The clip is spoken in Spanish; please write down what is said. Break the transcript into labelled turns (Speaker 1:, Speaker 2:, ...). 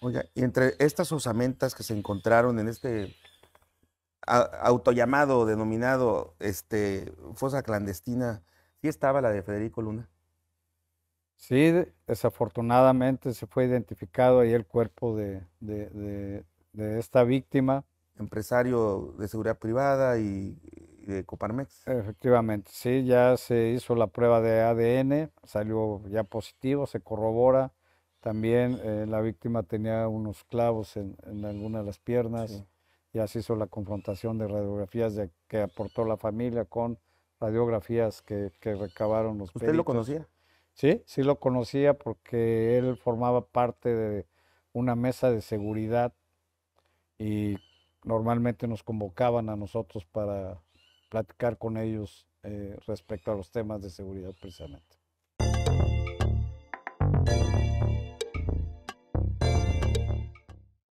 Speaker 1: Oiga, y entre estas osamentas que se encontraron en este autollamado, denominado este, fosa clandestina, ¿sí estaba la de
Speaker 2: Federico Luna? Sí, desafortunadamente se fue identificado ahí el cuerpo de esta víctima. Empresario de seguridad privada y de Coparmex. Efectivamente, sí, ya se hizo la prueba de ADN, salió ya positivo, se corrobora. También eh, la víctima tenía unos clavos en, alguna de las piernas. y Ya se hizo la confrontación de radiografías de, que aportó la familia con radiografías que, recabaron los ¿Usted lo conocía? Sí, sí lo conocía porque él formaba parte de una mesa de seguridad y normalmente nos convocaban a nosotros para platicar con ellos eh, respecto a los temas de seguridad precisamente.